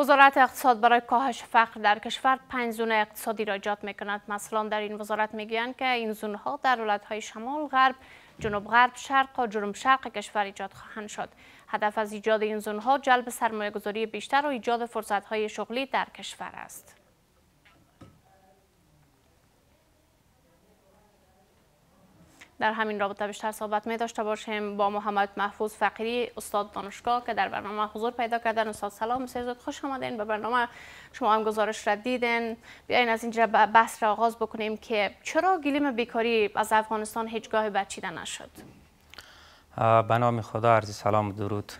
وزارت اقتصاد برای کاهش فقر در کشور پنج زون اقتصادی را ایجاد می کند مثلا در این وزارت میگویند که این زون ها در ولایت های شمال غرب جنوب غرب شرق و جنوب شرق کشور ایجاد خواهند شد هدف از ایجاد این زون ها جلب سرمایه گذاری بیشتر و ایجاد فرصت های شغلی در کشور است در همین رابطه بیشتر صحبت می داشته باشیم با محمد محفوظ فقیری استاد دانشگاه که در برنامه حضور پیدا کردن استاد سلام سیزد خوش آمدین به برنامه شما هم گزارش را دیدین بیاین از اینجا بحث را آغاز بکنیم که چرا گلیم بیکاری از افغانستان هیچگاه بچیده نشد به نام خدا عرض سلام و درود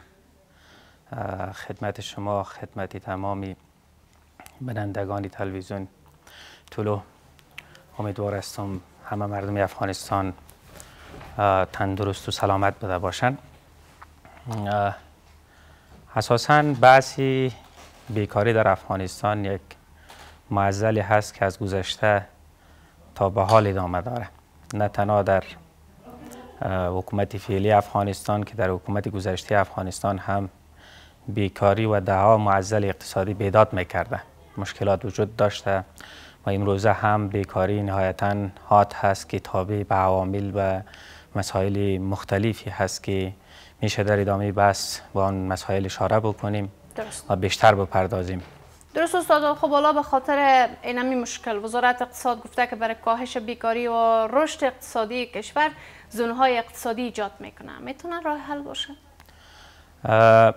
خدمت شما خدمت تمامی بینندگان تلویزیون طلو امیدوار هستم همه مردم افغانستان تندرست و سلامت بده باشن. اساسا بعضی بیکاری در افغانستان یک معزلی هست که از گذشته تا به حال ادامه داره نه تنها در حکومت فعلی افغانستان که در حکومت گذشته افغانستان هم بیکاری و دها معزل اقتصادی بیداد میکرده مشکلات وجود داشته و امروزه هم بیکاری نهایتا هات هست که تابع به عوامل و مسائل مختلفی هست که میشه در ادامه بس با آن مسائل اشاره بکنیم و بیشتر بپردازیم درست استاد خب حالا به خاطر اینمی مشکل وزارت اقتصاد گفته که برای کاهش بیکاری و رشد اقتصادی کشور زونهای اقتصادی ایجاد میکنه میتونه راه حل باشه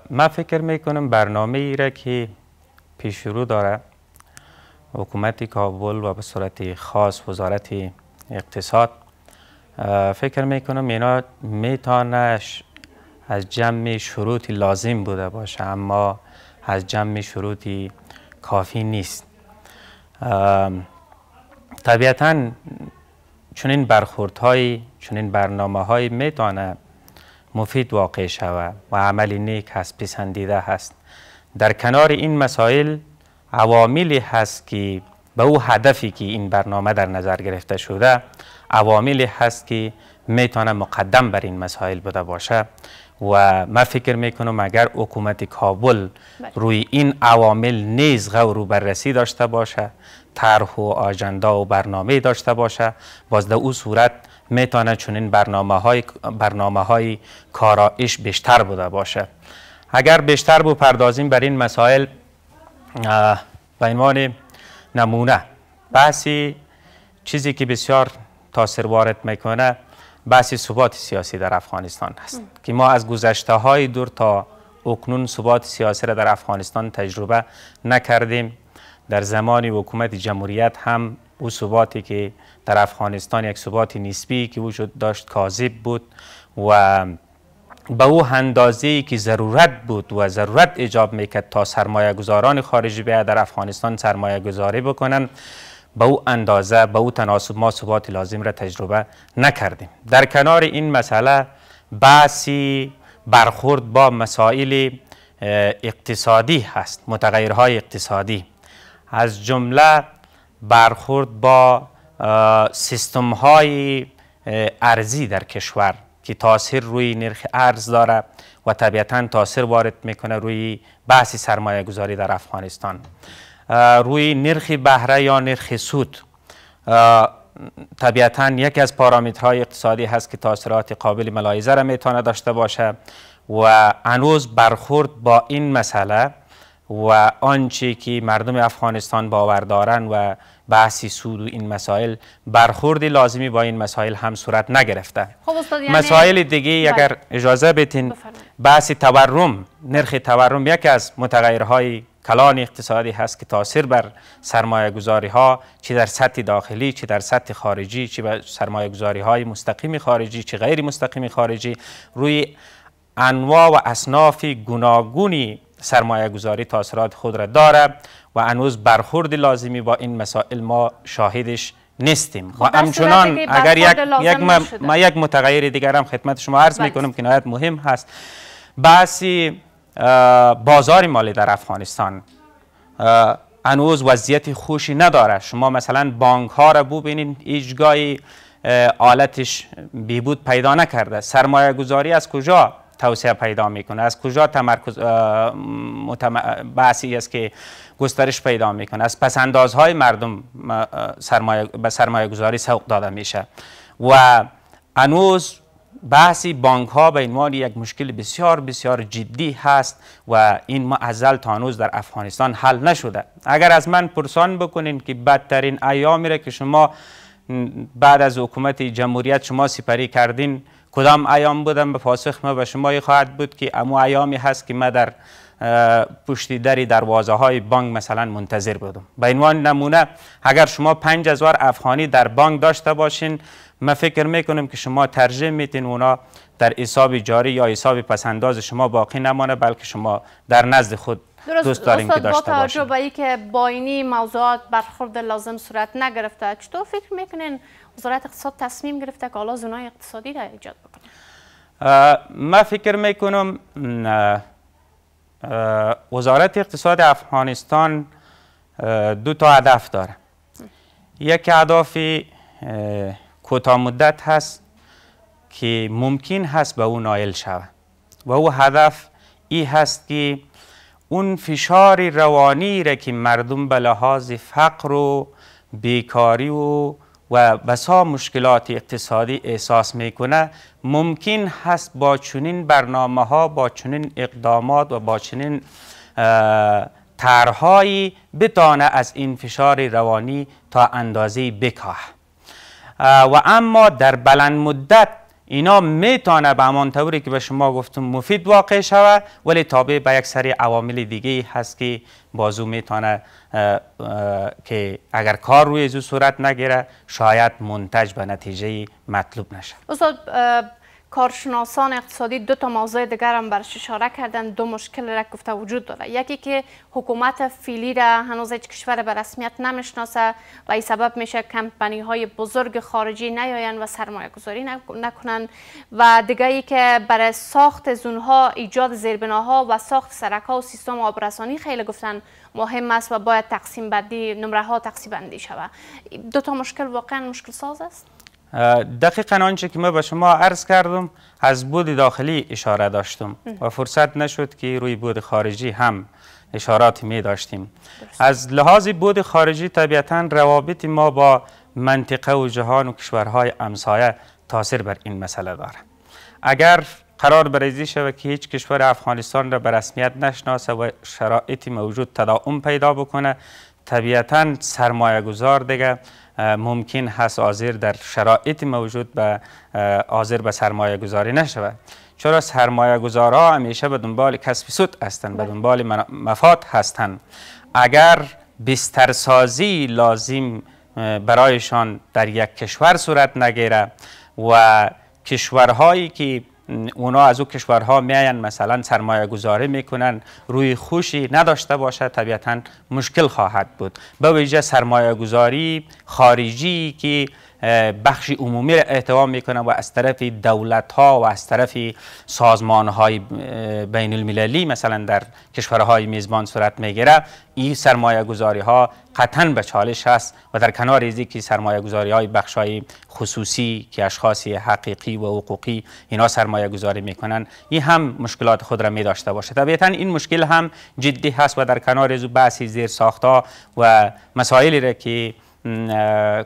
من فکر میکنم برنامه ای را که پیش رو داره حکومت کابل و به صورت خاص وزارت اقتصاد فکر می کنم اینا میتانش از جمع شروطی لازم بوده باشه اما از جمع شروطی کافی نیست طبیعتا های چون این برنامه هایی میتانه مفید واقع شود و عمل نیک هست پسندیده هست در کنار این مسائل عواملی هست که به او هدفی که این برنامه در نظر گرفته شده عواملی هست که میتونه مقدم بر این مسائل بوده باشه و من فکر میکنم اگر حکومت کابل بله. روی این عوامل نیز غور و بررسی داشته باشه طرح و آجنده و برنامه داشته باشه باز در او صورت میتونه چنین برنامه های, برنامه های کارایش بیشتر بوده باشه اگر بیشتر بپردازیم بر این مسائل به عنوان نمونه بحثی چیزی که بسیار تاثیر وارد میکنه بحثی ثبات سیاسی در افغانستان است که ما از گذشته های دور تا اکنون ثبات سیاسی را در افغانستان تجربه نکردیم در زمان حکومت جمهوریت هم او ثباتی که در افغانستان یک ثبات نسبی که وجود داشت کاذب بود و به او اندازه‌ای ای که ضرورت بود و ضرورت ایجاب میکرد تا سرمایه گذاران خارجی بیا در افغانستان سرمایه گذاری بکنن به او اندازه به او تناسب ما ثبات لازم را تجربه نکردیم در کنار این مسئله بحثی برخورد با مسائل اقتصادی هست متغیرهای اقتصادی از جمله برخورد با سیستم های ارزی در کشور که تاثیر روی نرخ ارز داره و طبیعتا تاثیر وارد میکنه روی بحث سرمایه گذاری در افغانستان روی نرخ بهره یا نرخ سود طبیعتا یکی از پارامترهای اقتصادی هست که تاثیرات قابل ملاحظه را میتونه داشته باشه و هنوز برخورد با این مسئله و آنچه که مردم افغانستان باور دارن و بحثی سود و این مسائل برخورد لازمی با این مسائل هم صورت نگرفته خب یعنی مسائل دیگه اگر بله. اجازه بتین بحث تورم نرخ تورم یکی از متغیرهای کلان اقتصادی هست که تاثیر بر سرمایه گذاری ها چه در سطح داخلی چه در سطح خارجی چی بر سرمایه گذاری های مستقیم خارجی چه غیر مستقیم خارجی روی انواع و اصناف گوناگونی سرمایه گذاری تاثیرات خود را داره و انوز برخورد لازمی با این مسائل ما شاهدش نیستیم خب، و همچنان اگر یک, یک ما, یک متغیر دیگر هم خدمت شما عرض بله. می که نهایت مهم هست بعضی بازار مالی در افغانستان انوز وضعیت خوشی نداره شما مثلا بانک ها را ببینید ایجگاهی آلتش بیبود پیدا نکرده سرمایه گذاری از کجا توسعه پیدا میکنه از کجا تمرکز بحثی است که گسترش پیدا میکنه از پسندازهای مردم به سرمایه گذاری سوق داده میشه و انوز بحثی بانک ها به عنوان یک مشکل بسیار بسیار جدی هست و این معزل تا در افغانستان حل نشده اگر از من پرسان بکنین که بدترین ایامی را که شما بعد از حکومت جمهوریت شما سپری کردین کدام ایام بودم به پاسخ ما به شما خواهد بود که امو ایامی هست که ما در پشت در دروازه های بانک مثلا منتظر بودم به عنوان نمونه اگر شما 5000 افغانی در بانک داشته باشین ما فکر میکنیم که شما ترجیح میتین اونا در حساب جاری یا حساب پسنداز شما باقی نمانه بلکه شما در نزد خود دوست دارین که داشته با توجه به اینکه با اینی موضوعات برخورد لازم صورت نگرفته چطور فکر میکنین وزارت اقتصاد تصمیم گرفته که حالا زونای اقتصادی را ایجاد بکنه ما فکر میکنم وزارت اقتصاد افغانستان دو تا هدف داره یک هدف کوتاه مدت هست که ممکن هست به اون نایل شود و او هدف ای هست که اون فشار روانی را که مردم به لحاظ فقر و بیکاری و و بسا مشکلات اقتصادی احساس میکنه ممکن هست با چنین برنامه ها با چنین اقدامات و با چنین طرحهایی بتانه از این فشار روانی تا اندازه بکاه و اما در بلند مدت اینا میتونه به همان طوری که به شما گفتم مفید واقع شوه ولی تابع به یک سری عوامل دیگه هست که بازو میتونه که اگر کار روی زو صورت نگیره شاید منتج به نتیجه مطلوب نشه استاد کارشناسان اقتصادی دو تا موضوع دیگر هم برش اشاره کردن دو مشکل را گفته وجود داره یکی که حکومت فیلی را هنوز هیچ کشور به رسمیت نمیشناسه و این سبب میشه کمپانی های بزرگ خارجی نیاین و سرمایه گذاری نکنن و دیگه که برای ساخت زونها ایجاد زیربناها و ساخت سرکا و سیستم آبرسانی خیلی گفتن مهم است و باید تقسیم بندی نمره ها تقسیم بندی شود دو تا مشکل واقعا مشکل ساز است دقیقا آنچه که ما به شما عرض کردم از بود داخلی اشاره داشتم و فرصت نشد که روی بود خارجی هم اشارات می داشتیم از لحاظ بود خارجی طبیعتا روابط ما با منطقه و جهان و کشورهای امسایه تاثیر بر این مسئله داره اگر قرار بریزی شود که هیچ کشور افغانستان را به رسمیت نشناسه و شرایط موجود تداوم پیدا بکنه طبیعتا سرمایه گذار دیگه ممکن هست حاضر در شرایط موجود به آزیر به سرمایه گذاری نشود چرا سرمایه گذارها همیشه به دنبال کسب سود هستند به بله. دنبال مفاد هستند اگر بسترسازی لازم برایشان در یک کشور صورت نگیره و کشورهایی که اونا از او کشورها میاین مثلا سرمایه گذاری میکنن روی خوشی نداشته باشه طبیعتا مشکل خواهد بود به ویژه سرمایه گذاری خارجی که بخشی عمومی احتوام میکنه و از طرف دولت ها و از طرف سازمان های بین المللی مثلا در کشورهای میزبان صورت میگیره این سرمایه گذاری ها قطعا به چالش هست و در کنار از که سرمایه گذاری های بخش های خصوصی که اشخاص حقیقی و حقوقی اینا سرمایه گذاری میکنن این هم مشکلات خود را می داشته باشه طبیعتا این مشکل هم جدی هست و در کنار از بحثی زیر ساختا و مسائلی را که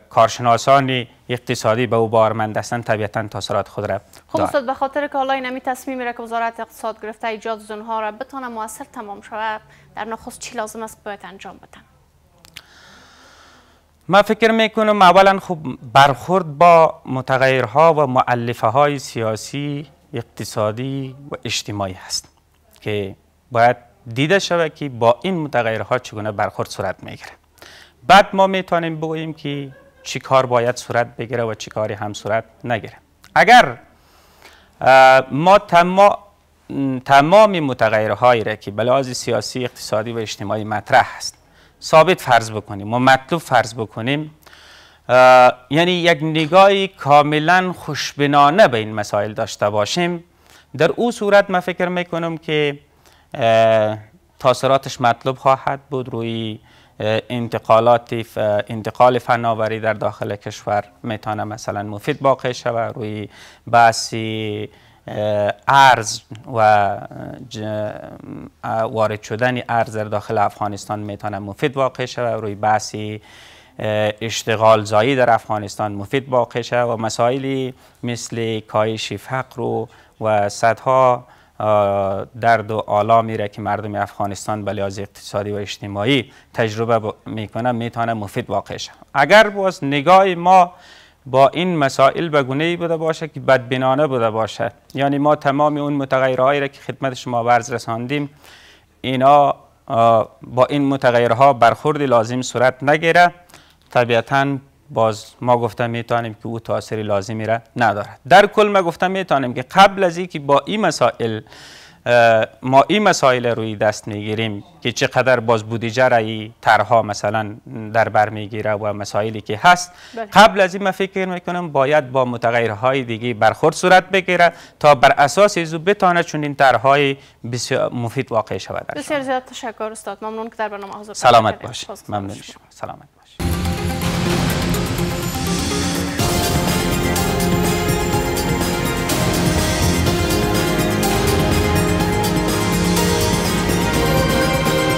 کارشناسان اقتصادی به او بارمند هستند طبیعتا تاثیرات خود را خب استاد به خاطر که حالا نمی تصمیم را که وزارت اقتصاد گرفته ایجاد زنها را بتانه موثر تمام شود در نخست چی لازم است باید انجام بدن ما فکر میکنم اولا خوب برخورد با متغیرها و معلفه های سیاسی اقتصادی و اجتماعی هست که باید دیده شود که با این متغیرها چگونه برخورد صورت میگیره بعد ما میتونیم بگوییم که چی کار باید صورت بگیره و چی کاری هم صورت نگیره اگر ما تمام تمام متغیرهایی را که بلاز سیاسی اقتصادی و اجتماعی مطرح هست ثابت فرض بکنیم و مطلوب فرض بکنیم یعنی یک نگاهی کاملا خوشبینانه به این مسائل داشته باشیم در او صورت من فکر میکنم که تاثیراتش مطلوب خواهد بود روی انتقالات انتقال فناوری در داخل کشور میتونه مثلا مفید واقع شود روی بحثی ارز و وارد شدن ارز در داخل افغانستان میتونه مفید واقع شود روی بحثی اشتغال زایی در افغانستان مفید واقع شود و مسائلی مثل کاهش فقر و صدها درد و آلا میره که مردم افغانستان به لحاظ اقتصادی و اجتماعی تجربه میکنه میتونه مفید واقع شد اگر باز نگاه ما با این مسائل به گونه بوده باشه که بدبینانه بوده باشه یعنی ما تمام اون متغیرهایی را که خدمت شما ورز رساندیم اینا با این متغیرها برخورد لازم صورت نگیره طبیعتاً باز ما گفتم میتونیم که او تاثیر لازمی را ندارد در کل ما گفتم میتونیم که قبل از اینکه با این مسائل ما این مسائل روی دست میگیریم که چقدر باز بودیجه این ترها مثلا در بر میگیره و مسائلی که هست بله. قبل از این ما فکر میکنم باید با متغیرهای دیگه برخورد صورت بگیره تا بر اساس زو بتانه چون این طرحهای بسیار مفید واقع شود بسیار زیاد تشکر استاد ممنون که در برنامه حضور سلامت باشید ممنون شما سلامت باشید